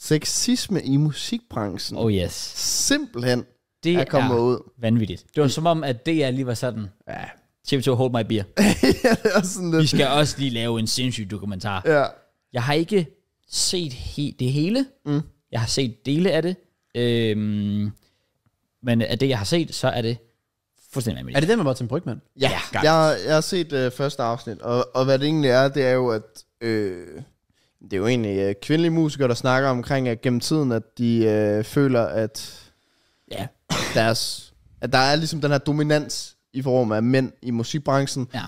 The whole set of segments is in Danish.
sexisme i musikbranchen Oh yes. simpelthen Det er kommet ud. vanvittigt. Det var som om, at er lige var sådan, Ja, TV2 hold my beer. ja det er sådan Vi skal også lige lave en sindssyg dokumentar. Ja, Jeg har ikke set he- det hele. Mm. Jeg har set dele af det. Øhm, men af det, jeg har set, så er det fuldstændig Er det den var til Brygman? ja, ja. jeg, jeg har set øh, første afsnit, og, og hvad det egentlig er, det er jo, at øh, det er jo egentlig øh, kvindelige musikere, der snakker omkring at gennem tiden, at de øh, føler, at, ja. deres, at der er ligesom den her dominans i form af mænd i musikbranchen. Ja.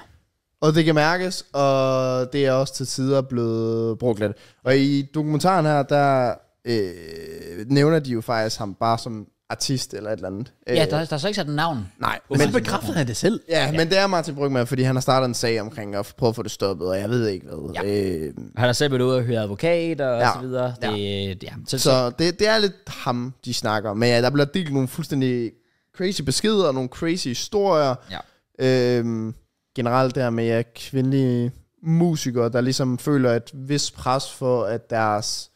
Og det kan mærkes, og det er også til tider blevet brugt lidt. Og i dokumentaren her, der øh, nævner de jo faktisk ham bare som artist eller et eller andet. Ja, øh, der, der er så ikke sat navn. Nej. Men så bekræfter han det selv. Ja, ja, men det er Martin Brygman, fordi han har startet en sag omkring at prøve at få det stoppet, og jeg ved ikke hvad. Ja. Øh, han har selv været ude og høre advokat og, ja. og så videre. Det, ja. Ja, så så det, det er lidt ham, de snakker. Men ja, der bliver delt nogle fuldstændig crazy beskeder og nogle crazy historier. Ja. Øhm, generelt der med at kvindelige musikere, der ligesom føler et vis pres for, at deres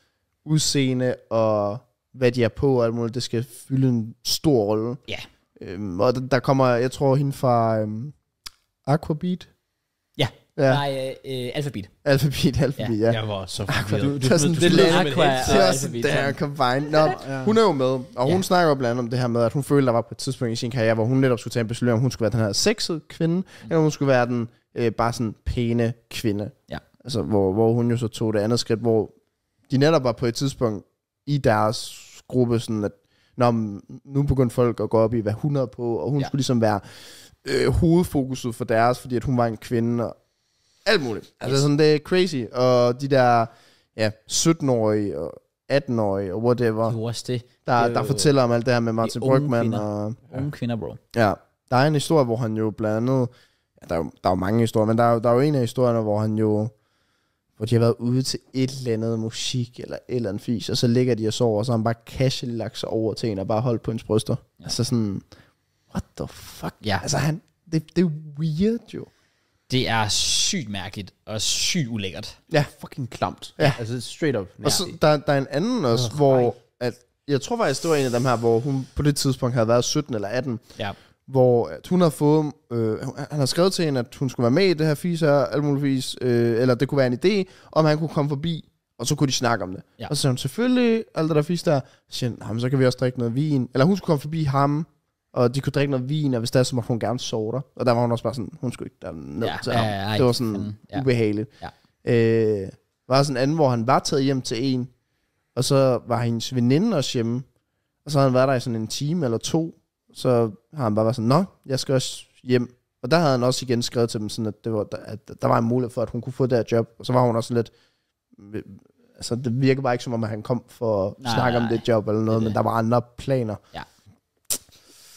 udseende og hvad de er på og alt muligt, det skal fylde en stor rolle. Ja. Øhm, og der kommer, jeg tror, hende fra øhm, Aquabeat. Ja. ja. Nej, øh, Alphabet. Alphabet, Alphabet, ja. ja. Jeg var så forvirret. Du, du, du, du, du, det er Aqua og Alphabet. Det er combined. Nå, Hun er jo med, og hun ja. snakker jo blandt andet om det her med, at hun følte, der var på et tidspunkt i sin karriere, hvor hun netop skulle tage en beslutning, om hun skulle være den her sexede kvinde, mm. eller hun skulle være den øh, bare sådan pæne kvinde. Ja. Altså, hvor, hvor hun jo så tog det andet skridt, hvor de netop var på et tidspunkt i deres gruppe, sådan at når nu begyndte folk at gå op i, hvad 100 på, og hun ja. skulle ligesom være øh, hovedfokuset for deres, fordi at hun var en kvinde, og alt muligt. Altså sådan, det er crazy, og de der ja, 17-årige og 18-årige og whatever, det var også det. Der, det der fortæller om alt det her med Martin Brugman. Og, ja. Unge kvinder, bro. Ja, der er en historie, hvor han jo blandt andet, ja, der, er jo, der er jo mange historier, men der er, jo, der er jo en af historierne, hvor han jo hvor de har været ude til et eller andet musik eller et eller andet fis, og så ligger de og sover, og så har han bare lagt sig over til en og bare holdt på hendes bryster. Ja. Altså sådan, what the fuck? Ja. Altså han, det, det er weird jo. Det er sygt mærkeligt og sygt ulækkert. Ja. Fucking klamt. Ja. Altså straight up. Og så, der, der er en anden også, oh, hvor at, jeg tror faktisk, det var en af dem her, hvor hun på det tidspunkt havde været 17 eller 18. Ja hvor at hun har fået, øh, han har skrevet til hende, at hun skulle være med i det her fisa, alt øh, eller det kunne være en idé, om han kunne komme forbi, og så kunne de snakke om det. Ja. Og så sagde hun, selvfølgelig, alt det der fisa, der, så siger han, så kan vi også drikke noget vin, eller hun skulle komme forbi ham, og de kunne drikke noget vin, og hvis der er, så måtte hun gerne sove der. Og der var hun også bare sådan, hun skulle ikke ned ja, til ham. Ja, ja, det var sådan fanden, ja. ubehageligt. Ja. Øh, var sådan en anden, hvor han var taget hjem til en, og så var hendes veninde også hjemme, og så havde han været der i sådan en time eller to, så har han bare været sådan, nå, jeg skal også hjem. Og der havde han også igen skrevet til dem, sådan at, det var, at der var en mulighed for, at hun kunne få det her job. Og så var hun også lidt, altså det virker bare ikke som om, at han kom for at nej, snakke nej, om det job eller noget, det, det. men der var andre planer. Ja.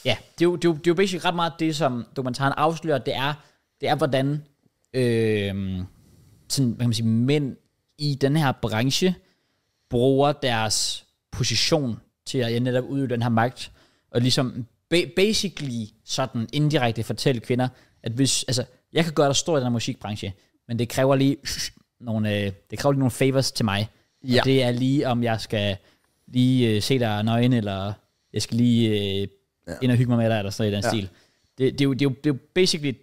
Ja, det er jo, det er jo, det er jo basically ret meget det, som dokumentaren afslører, det er, det er hvordan øh, sådan, hvad kan man sige, mænd i den her branche bruger deres position til at ja, netop udøve den her magt, og ligesom basically sådan indirekte fortælle kvinder, at hvis, altså, jeg kan gøre dig stor i den her musikbranche, men det kræver lige nogle, øh, det kræver lige nogle favors til mig. Ja. Og det er lige, om jeg skal lige øh, se dig nøgen, eller jeg skal lige øh, ja. ind og hygge mig med dig, eller sådan i den ja. stil. Det, det, er jo, det, er jo, det er jo basically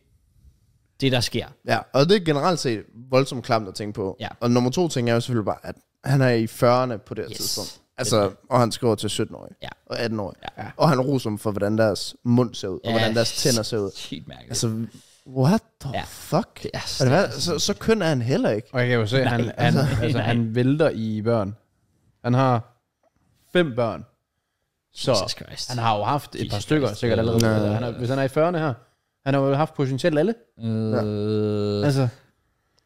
det, der sker. Ja, og det er generelt set voldsomt klamt at tænke på. Ja. Og nummer to ting er jo selvfølgelig bare, at han er i 40'erne på det her yes. tidspunkt. Altså, og han skriver til 17 år Ja. og 18 år. Ja. Og han roser dem for, hvordan deres mund ser ud, og hvordan deres tænder ser ud. Helt mærkeligt. Altså, what the Ja. fuck? Det er Og det så, så køn er han heller ikke. Og jeg kan jo se, han, han, altså, altså han vælter i børn. Han har fem børn. Så Jesus han har jo haft et par Jesus stykker sikkert allerede. Han er, hvis han er i 40'erne her, han har jo haft potentielt alle. Øh, Altså,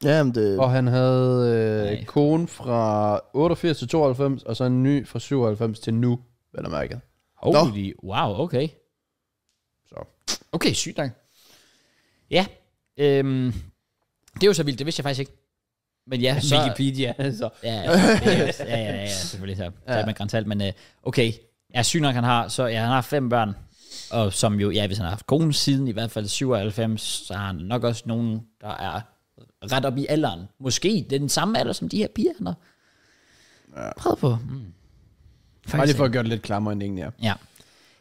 Ja, men det... Og han havde øh, Nej. kone fra 88 til 92, og så en ny fra 97 til nu, vel og mærket. Holy, wow, okay. Så. Okay, sygt dang. Ja, øhm, det er jo så vildt, det vidste jeg faktisk ikke. Men ja, så... Wikipedia. Så. Ja, ja, ja, ja, ja, ja, selvfølgelig. Så, ja. så er man grænsalt, men øh, okay. Ja, sygt nok, han har, så, ja, han har fem børn, og som jo, ja, hvis han har haft kone siden i hvert fald 97, så har han nok også nogen, der er ret op i alderen. Måske den samme alder, som de her piger, han har ja. prøvet på. Mm. Bare lige for at gøre det lidt klammer end egentlig ja. Ja.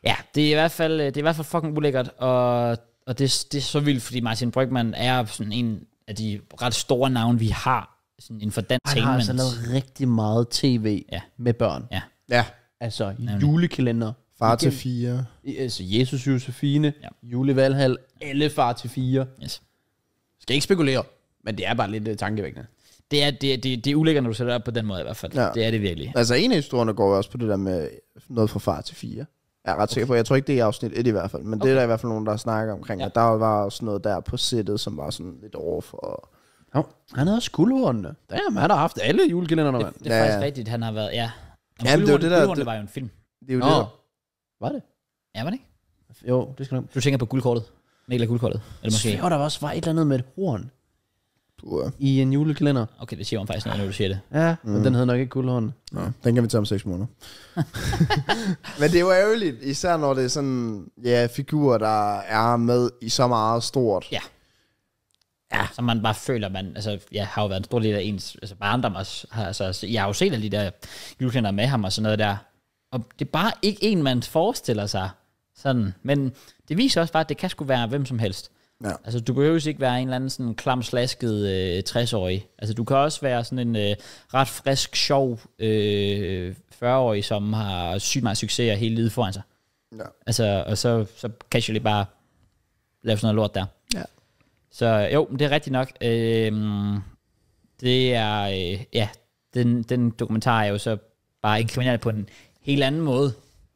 Ja, det er i hvert fald, det er i hvert fald fucking ulækkert, og, og det, det er så vildt, fordi Martin Brygman er sådan en af de ret store navne, vi har sådan inden for dansk Han har altså lavet rigtig meget tv ja. med børn. Ja. ja. Altså Nævlig. julekalender. Far til fire. Altså Jesus Josefine, ja. julevalhal, alle far til fire. Yes. Skal ikke spekulere. Men det er bare lidt øh, tankevækkende. Det er, det, det, det er ulækkert, når du sætter det op på den måde i hvert fald. Ja. Det er det virkelig. Altså en af historierne går også på det der med øh, noget fra far til fire. Jeg er ret okay. på, jeg tror ikke, det er afsnit 1 i hvert fald, men okay. det er der i hvert fald nogen, der snakker omkring, ja. at der var også noget der på sættet, som var sådan lidt over for... Ja. han havde også Ja, Damn, han har haft alle julekalenderne, mand. Det, det er ja. faktisk rigtigt, han har været, ja. ja det var det der... Det, var jo en film. Det er jo Nå. det der. Var det? Ja, var det ikke? Jo, det skal nok. Du tænker på guldkortet. Mikkel guldkortet. Eller måske... jo, der var også var et eller andet med et horn. Sure. i en julekalender. Okay, det siger man faktisk noget, når du siger det. Ja, mm. men den hedder nok ikke guldhånden. Nå, den kan vi tage om seks måneder. men det er jo ærgerligt, især når det er sådan, ja, figurer, der er med i så meget stort. Ja. Ja. Så man bare føler, man, altså, jeg har jo været en stor del af ens altså, barndom også. Altså, altså, jeg har jo set alle de der julekalender med ham og sådan noget der. Og det er bare ikke en, man forestiller sig sådan. Men det viser også bare, at det kan sgu være hvem som helst. Ja. Altså, du behøver ikke være en eller anden sådan klam slasket øh, 60-årig. Altså, du kan også være sådan en øh, ret frisk, sjov øh, 40-årig, som har sygt meget succes og hele livet foran sig. Ja. Altså, og så, så casually bare lave sådan noget lort der. Ja. Så jo, det er rigtigt nok. Øh, det er, øh, ja, den, den dokumentar er jo så bare inkrimineret på en helt anden måde,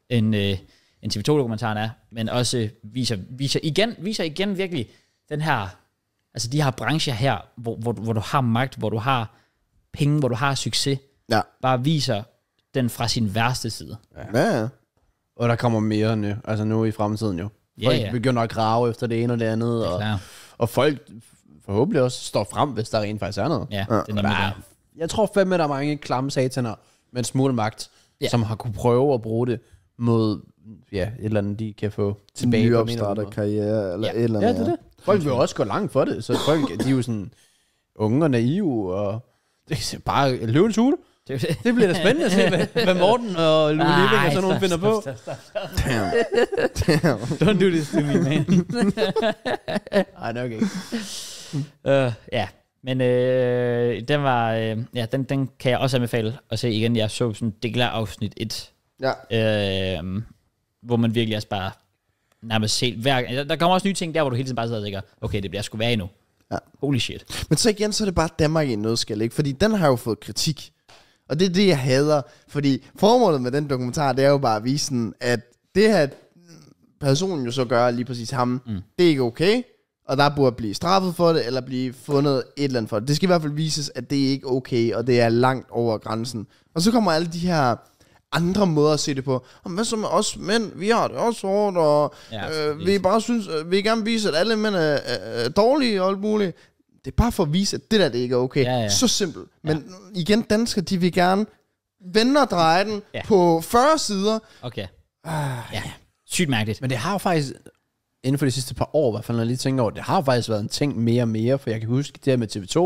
end, øh, en TV2-dokumentaren er, men også viser, viser, igen, viser igen virkelig den her, altså de her brancher her, hvor, hvor, hvor du har magt, hvor du har penge, hvor du har succes, ja. bare viser den fra sin værste side. Ja, ja. Og der kommer mere nu, altså nu i fremtiden jo. Folk ja, ja. begynder at grave efter det ene og det andet, og, det og, og folk forhåbentlig også står frem, hvis der rent faktisk er noget. Ja, ja. det er nemlig der, Jeg tror fandme, der er mange klamme sataner med en smule magt, ja. som har kunne prøve at bruge det mod ja, et eller andet, de kan få tilbage Nye på opstarter karriere, eller ja. et eller andet. Ja, det er det. Folk vil jo også gå langt for det, så folk, de er jo sådan unge og naive, og det er bare løvens hule. Det bliver da spændende at se, hvad, Morten og Lule Lille og sådan nogen finder på. Stop, stop, stop, Damn. Damn. Don't do this to me, man. Ej, nok ikke. Uh, ja, men øh, den var, øh, ja, den, den kan jeg også anbefale at se igen. Jeg så sådan en afsnit 1 Ja. Øh, hvor man virkelig også bare nærmest selv... hver, der, der kommer også nye ting der, hvor du hele tiden bare sidder og tænker, okay, det bliver sgu værd endnu. Ja. Holy shit. Men så igen, så er det bare Danmark i en nødskal, ikke? Fordi den har jo fået kritik. Og det er det, jeg hader. Fordi formålet med den dokumentar, det er jo bare at vise den, at det her personen jo så gør lige præcis ham, mm. det er ikke okay. Og der burde blive straffet for det, eller blive fundet et eller andet for det. Det skal i hvert fald vises, at det er ikke okay, og det er langt over grænsen. Og så kommer alle de her andre måder at se det på. Og hvad så med os mænd? Vi har det også hårdt, og ja, øh, altså, vi bare synes, øh, vi vil gerne vise, at alle mænd er øh, dårlige og alt muligt. Det er bare for at vise, at det der det ikke er okay. Ja, ja. Så simpelt. Men ja. igen, danskere, de vil gerne vende og dreje den ja. på 40 sider. Okay. Ah, ja. Sygt mærkeligt. Men det har jo faktisk inden for de sidste par år, i hvert fald når jeg lige tænker over, det har faktisk været en ting mere og mere, for jeg kan huske det her med TV2,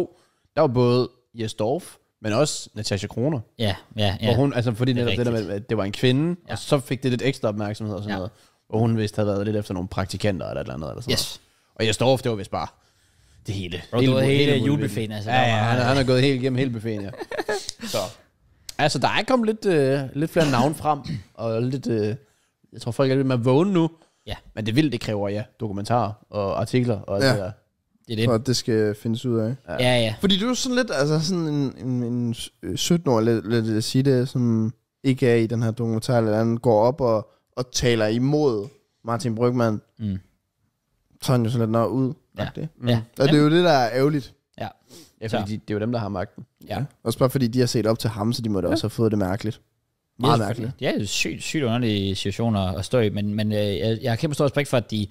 der var både Jesdorf, men også Natasha Kroner. Ja, ja, ja. Hvor hun, altså fordi det, netop det der med, at det var en kvinde, ja. og så fik det lidt ekstra opmærksomhed og sådan ja. noget. Og hun vist havde været lidt efter nogle praktikanter eller et eller andet. Eller sådan yes. noget. Og jeg står ofte, det var vist bare det hele. Bro, hele, du hele, hele, hele julebuffeten, altså. Ja, ja, ja, han, han er gået helt igennem hele buffeten, ja. så. Altså, der er kommet lidt, øh, lidt flere navn frem, og lidt, øh, jeg tror folk er lidt mere vågne nu. Ja. Men det vil, det kræver, ja, dokumentarer og artikler og alt ja. det der. Det er det. For at det skal findes ud af. Ja, ja. Fordi du er sådan lidt, altså sådan en, en, en 17 år, lad, lad det sige det, som ikke er i den her dokumentar, eller anden, går op og, og taler imod Martin Brygman. Mm. Så er han jo sådan lidt nok ud. Ja. Det. Mm. ja. Og det er jo det, der er ærgerligt. Ja. Ja, fordi de, det er jo dem, der har magten. Ja. ja. Også bare fordi, de har set op til ham, så de må da ja. også have fået det mærkeligt. Meget ja, mærkeligt. Det er sygt, sygt underlige situationer at stå i, men, men øh, jeg, jeg har kæmpe stor respekt for, at de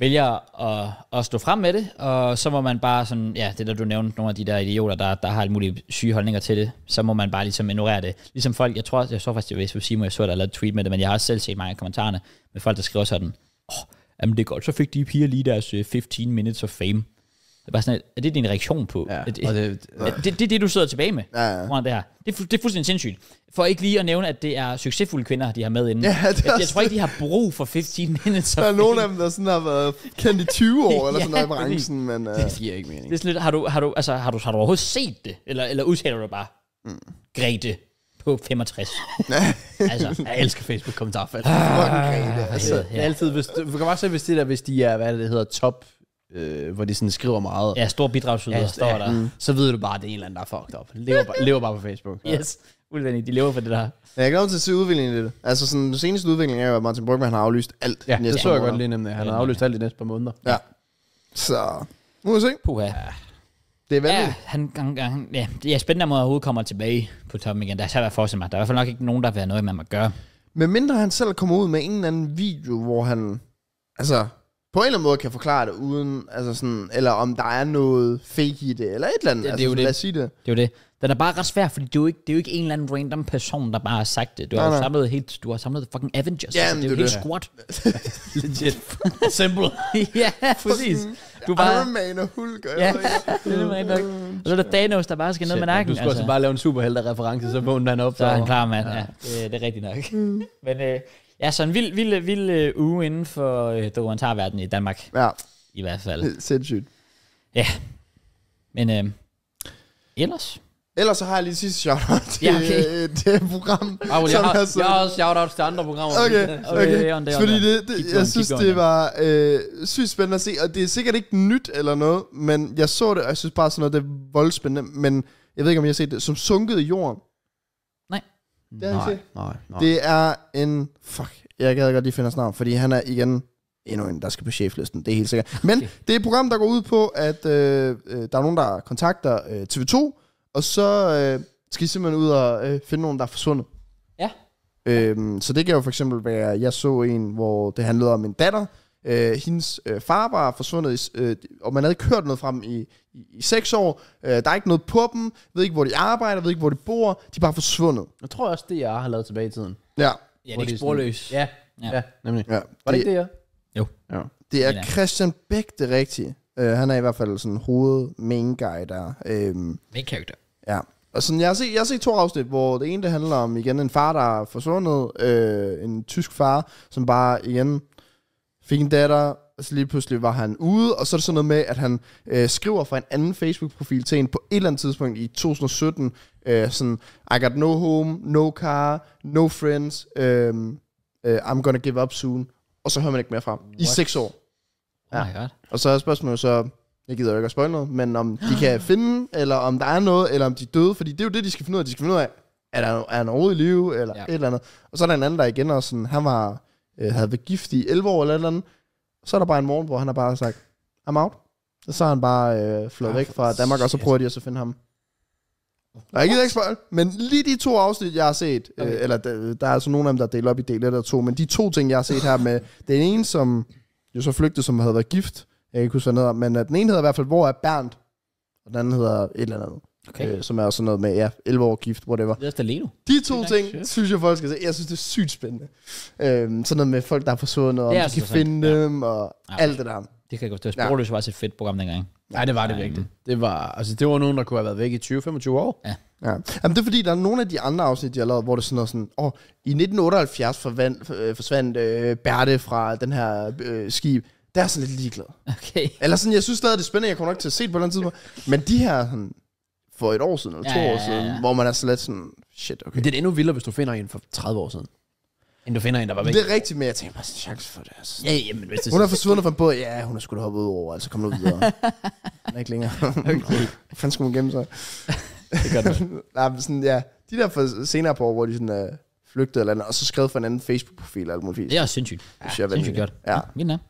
vælger at, at stå frem med det, og så må man bare sådan, ja, det der du nævnte, nogle af de der idioter, der, der har alle mulige syge holdninger til det, så må man bare ligesom ignorere det. Ligesom folk, jeg tror, jeg så faktisk, hvis jeg siger, Simon, jeg så, der lavede tweet med det, men jeg har også selv set mange af kommentarerne med folk, der skriver sådan, åh, oh, jamen det er godt, så fik de piger lige deres 15 øh, minutes of fame. Bare sådan, er det din reaktion på? Ja, er det, og det, det, er det, det, det, du sidder tilbage med ja, ja. det her. Det, er, det er fuldstændig sindssygt. For ikke lige at nævne, at det er succesfulde kvinder, de har med inden. Ja, det jeg, jeg tror ikke, de har brug for 15 minutes. Der er nogen af dem, der sådan har været kendt i 20 år, eller ja, sådan noget i branchen, men uh, det øh, giver ikke mening. Det er sådan lidt, har du, har du, altså, har du, har du overhovedet set det? Eller, eller udtaler du bare, mm. Grete, på 65. altså, jeg elsker facebook kommentarfald Ah, ah, altså, ja. Altid, hvis, du kan bare se, hvis det der, hvis de er, hvad det hedder, top øh, hvor de sådan skriver meget. Ja, stor bidragsyder ja, står ja, der. Mm. Så ved du bare, at det er en eller anden, der er fucked up. Lever, bare, lever bare på Facebook. Ja. Yes. Udvendigt, de lever for det der. Ja, jeg glæder til at se udviklingen i det. Altså, sådan, den seneste udvikling er jo, at Martin Brygman har aflyst alt ja, næste det så jeg godt lige nemlig. Han har aflyst alt i næste par måneder. Ja. Så, nu må vi se. Puha. Ja. Det er vanligt. Ja, han, han, han, ja, det er spændende, at han overhovedet kommer tilbage på toppen igen. Der er særligt at forestille mig. Der er i hvert fald nok ikke nogen, der vil have noget med ham at gøre. Men mindre han selv kommer ud med en eller anden video, hvor han... Altså, på en eller anden måde kan forklare det uden, altså sådan, eller om der er noget fake i det, eller et eller andet. Det, er altså, er jo det. Lad os sige det. Det er jo det. Den er bare ret svær, fordi det er jo ikke, det er jo ikke en eller anden random person, der bare har sagt det. Du nej, har nej. samlet helt, du har samlet fucking Avengers. Ja, altså, det er jo det. helt squat. Legit. Simple. ja, præcis. Du bare... Iron Man og Hulk. ja, det er nok. Og så er der Thanos, der bare skal ned med nakken. Du skulle altså. også bare lave en superhelte reference, så vågner han op. Så er han klar, mand. Ja, ja det, det, er rigtigt nok. Mm. Men øh, Ja, så en vild, vild, vild uh, uge inden for uh, dokumentarverdenen i Danmark. Ja. I hvert fald. sindssygt. Ja. Men øh, ellers... Ellers så har jeg lige sidste shout-out til ja, okay. Øh, det, program. jeg, har, jeg har også shout-out til andre programmer. Okay, okay. okay. okay. Fordi det, det, going, jeg synes, det var øh, sygt spændende at se, og det er sikkert ikke nyt eller noget, men jeg så det, og jeg synes bare sådan noget, det er voldspændende, men jeg ved ikke, om jeg har set det, som sunket i jorden. Det er nej, nej, nej. Det er en... Fuck, jeg gad godt lige finde hans navn, fordi han er igen endnu en, der skal på cheflisten, det er helt sikkert. Men okay. det er et program, der går ud på, at øh, øh der er nogen, der kontakter øh, TV2, og så øh, skal I simpelthen ud og øh, finde nogen, der er forsvundet. Ja. Øhm, så det kan jo for eksempel være, jeg så en, hvor det handlede om en datter, Øh, hendes øh, far var forsvundet, i, øh, og man havde ikke hørt noget frem i, i, i seks år. Øh, der er ikke noget på dem, ved ikke, hvor de arbejder, ved ikke, hvor de bor. De er bare forsvundet. Jeg tror også, det jeg har lavet tilbage i tiden. Ja. Ja, det er ikke sporløs. Ja, ja. ja, nemlig. Ja. Var det, ikke det, jeg? Jo. Ja. Det er Christian Bæk, det rigtige. Uh, han er i hvert fald sådan hoved main guy der. Uh, main character. Ja. Og sådan, jeg, har set, jeg har set to afsnit, hvor det ene det handler om igen en far, der er forsvundet. Uh, en tysk far, som bare igen fik en datter, og så lige pludselig var han ude, og så er det sådan noget med, at han øh, skriver fra en anden Facebook-profil til en på et eller andet tidspunkt i 2017, øh, sådan, I got no home, no car, no friends, øh, øh, I'm gonna give up soon, og så hører man ikke mere fra I seks år. Ja. Oh my God. Og så er spørgsmålet så, jeg gider jo ikke at spoil noget, men om de kan finde, eller om der er noget, eller om de er døde, fordi det er jo det, de skal finde ud af. De skal finde ud af, er, der, er han i live, eller ja. et eller andet. Og så er der en anden, der igen også sådan, han var øh, havde været gift i 11 år eller andet. Så er der bare en morgen, hvor han har bare sagt, I'm out. Og så er han bare øh, flået ah, væk fra Danmark, og så prøver de at så finde ham. Jeg gider ikke spørge, men lige de to afsnit, jeg har set, øh, okay. øh, eller der, der er altså nogle af dem, der deler op i del 1 og 2, men de to ting, jeg har set her med, den ene, som jo så flygtede, som havde været gift, jeg kan ikke huske, hvad den men øh, den ene hedder i hvert fald, hvor er Bernd, og den anden hedder et eller andet. Okay. Øh, som er sådan noget med, ja, 11 år gift, whatever. Det er Lino. De to det er ting, shit. synes jeg folk skal se. Jeg synes, det er sygt spændende. Øhm, sådan noget med folk, der har forsvundet, og om de kan finde ja. dem, og ja. alt det der. Det kan jeg godt. Det var sporløst, ja. var et fedt program dengang. Nej, det var det virkelig. Det var, altså, det var nogen, der kunne have været væk i 20-25 år. Ja. Ja. Jamen, det er fordi, der er nogle af de andre afsnit, jeg har lavet, hvor det sådan noget sådan, åh, i 1978 forvand, øh, forsvandt øh, Berte fra den her øh, skib. Der er sådan lidt ligeglad. Okay. Eller sådan, jeg synes stadig, det er spændende, jeg kommer nok til at se det på et eller andet tidspunkt. Men de her sådan, for et år siden, eller ja, to ja, ja, ja, siden, hvor man er slet sådan, shit, okay. Men det er endnu vildere, hvis du finder en for 30 år siden. End du finder en, der var væk. Det er rigtigt, men jeg tænker bare, chance for det, altså. Ja, jamen, hvis det hun er forsvundet fra en båd, ja, hun er sgu da hoppet ud over, altså kom nu videre. hun er ikke længere. okay. Fanden skulle hun gemme sig? det gør det. Nej, men sådan, ja, de der for senere på år, hvor de sådan, øh, flygtede eller andet, og så skrev for en anden Facebook-profil og alt muligt. Det er også sindssygt. Ja, det synes jeg sindssygt godt. Ja. ja. Min er.